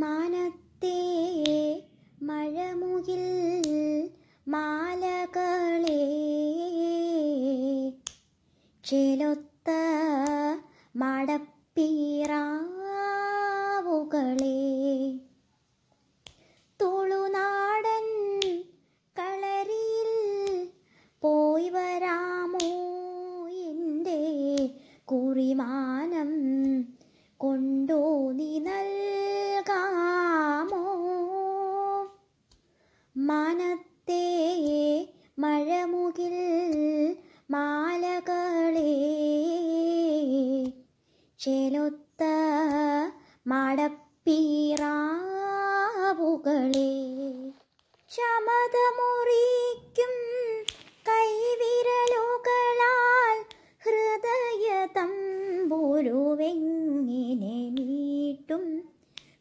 മാനത്തേ മഴമുകിൽ മാലകളേ ചേലോ ചേലൊത്ത മടപ്പീറാവുകളെ ചമതമുറിക്കും കൈവിരലുകളാൽ ഹൃദയ പോലുവെങ്ങിനെ നീട്ടും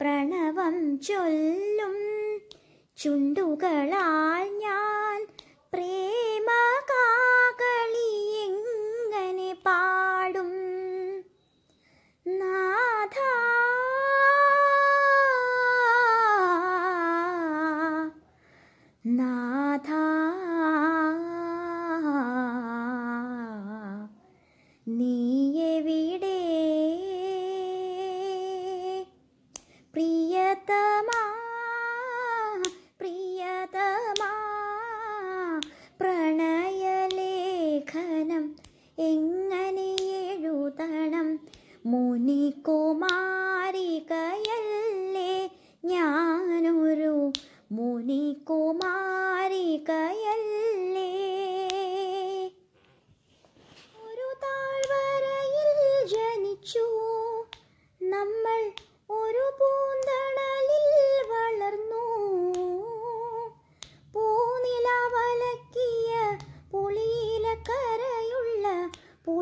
പ്രണവം ചൊല്ലും ചുണ്ടുകളാൽ ഞാൻ പ്രേ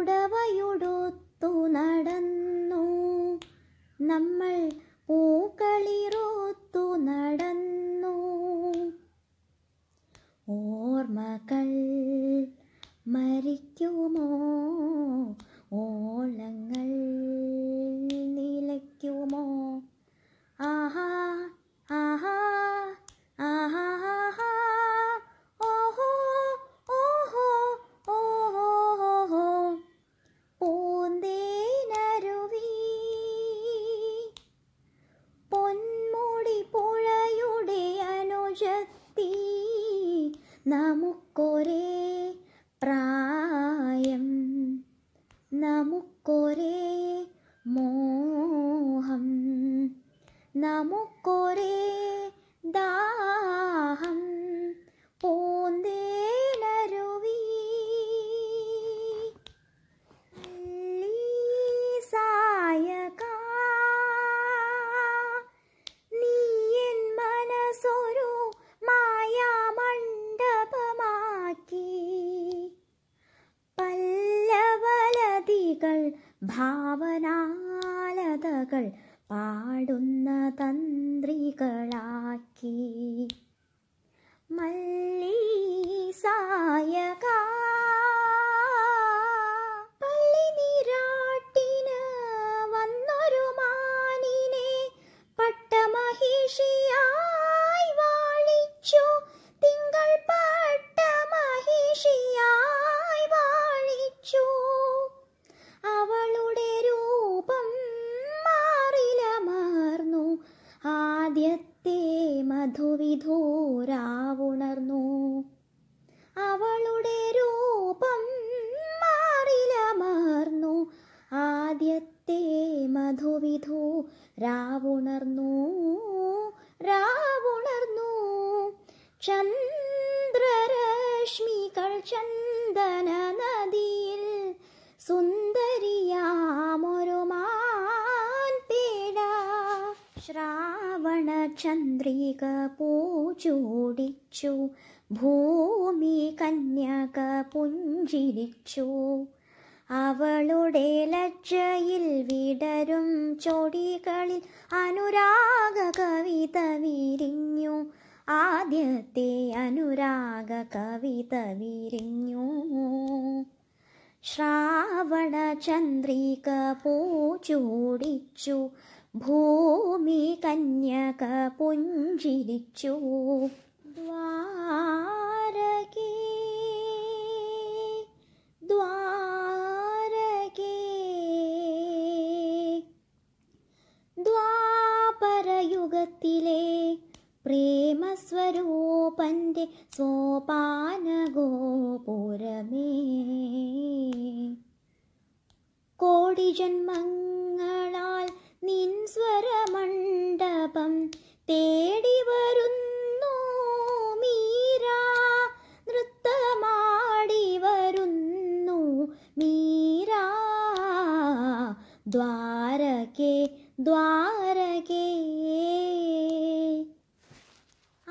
പുടവയുടുത്തു നടന്നു നമ്മൾ പൂക്കളിറോത്തു നടന്നു ഓർമ്മകൾ മരിക്കുമോ നമുക്കൊരേ ചന്ദ്രരശ്മികൾ ചന്ദന നദിയിൽ സുന്ദരിയാമൊരു ശ്രാവണ ചന്ദ്രിക പൂചൂടിച്ചു ഭൂമി കന്യക പുഞ്ചിരിച്ചു അവളുടെ ലജ്ജയിൽ വിടരും ചൊടികളിൽ അനുരാഗ കവിത വിരിഞ്ഞു ആദ്യത്തെ അനുരാഗ കവിത വിരിഞ്ഞു ശ്രാവണ ചന്ദ്രിക പൂച്ചൂടിച്ചു ഭൂമി കന്യക പുഞ്ചിരിച്ചു ജന്മങ്ങളാൽ നിൻ സ്വരമണ്ഡപം തേടി വരുന്നു മീരാ നൃത്തമാടി വരുന്നു മീരാ ദ്വാരകെ ദ്വാരകെ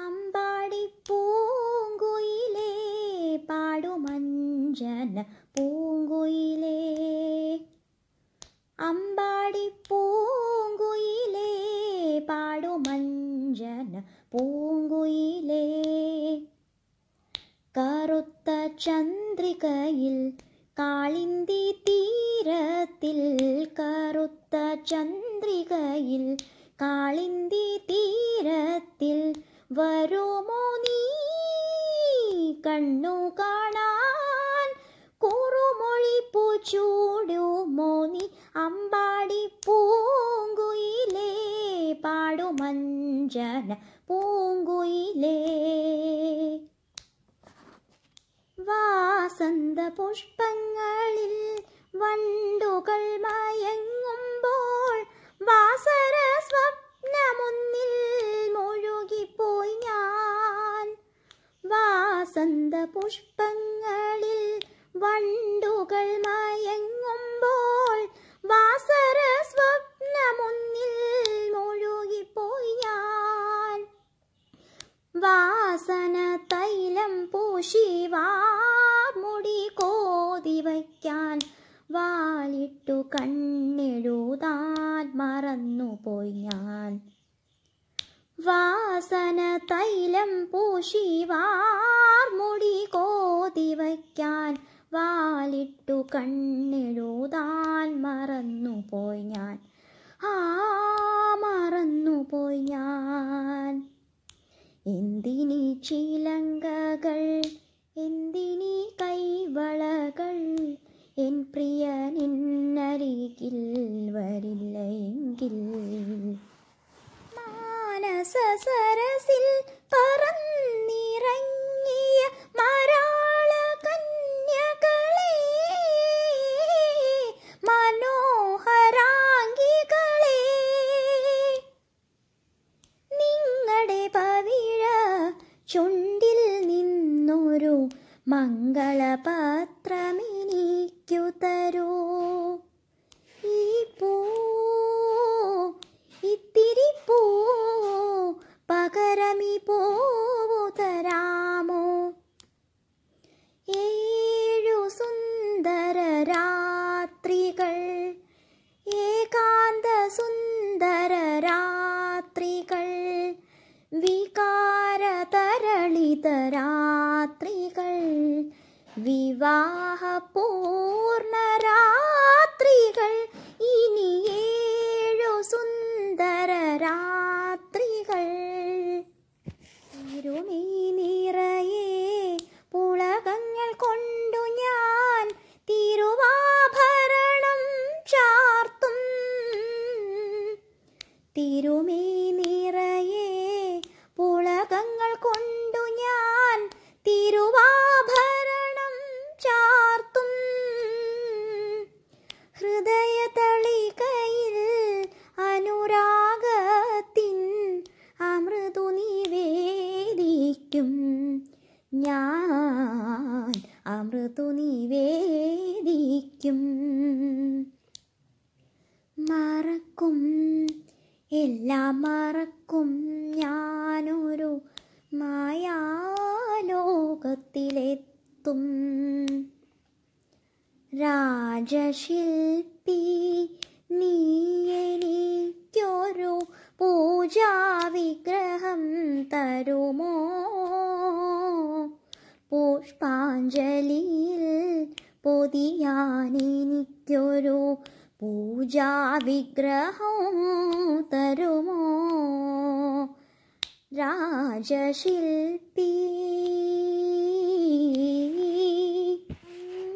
അമ്പാടി പൂങ്കുയിലേ പാടുമഞ്ജന പൂ கரையில் காளிந்தி தீரத்தில் கருத்த சந்திரிகையில் காளிந்தி தீரத்தில் வருமோ நீ കണ്ണു കാണാൻ കുറുമൊഴി പൂച്ചൂടുമോ നീ അമ്പാടി പൂങ്കുയിലേ പാടുമഞ്ജന പൂങ്കുയിലേ വാസന്തപുഷ്പങ്ങളിൽ വണ്ടുകൾ മയങ്ങുമ്പോൾ വാസര സ്വപ്നമൊന്നിൽ മുഴുകിപ്പോയി ഞാൻ വാസന്തപുഷ്പങ്ങളിൽ വണ്ടുകൾ മയ പോയി ഞാൻ വാസന തൈലം പൂശി വാർമുടി കോതി വയ്ക്കാൻ വാലിട്ടു കണ്ണെഴുതാൻ മറന്നു പോയി ഞാൻ ആ മറന്നു പോയി ഞാൻ എന്തിനീ ചീലങ്കകൾ മംഗളപാത്ര എല്ലാം മറക്കും ഞാനൊരു മായാലോകത്തിലെത്തും രാജശില്പി നീ എനിക്കൊരു പൂജാവിഗ്രഹം തരുമോ പുഷ്പാഞ്ജലിയിൽ പൊതിയാനെനിക്കൊരു പൂജാവിഗ്രഹം തരുമോ രാജശില്പി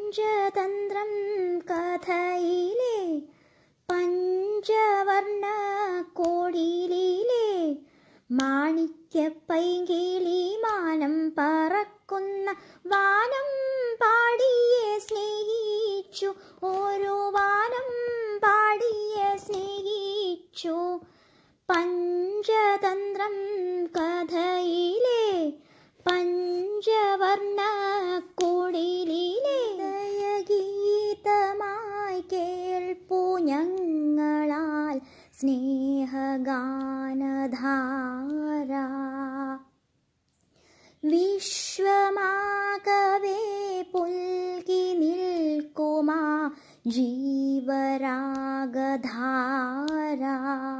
പഞ്ചതന്ത്രം കഥയിലെ പഞ്ചവർണ്ണ കോടിയിലെ മാണിക്യപ്പൈകിളി മാനം പറക്കുന്ന വാനം പാടിയെ സ്നേഹിച്ചു ഓരോ വാനം പാടിയെ സ്നേഹിച്ചു പഞ്ചതന്ത്രം കഥയിലെ പഞ്ചവർണ്ണ കുടിലിലെ ഗീതമായി കേൾപ്പു ഞങ്ങളാൽ സ്നേഹഗാനധാര വിശ്വമാകവേ പുൽകി നിൽക്കുമാ जीवरागधारा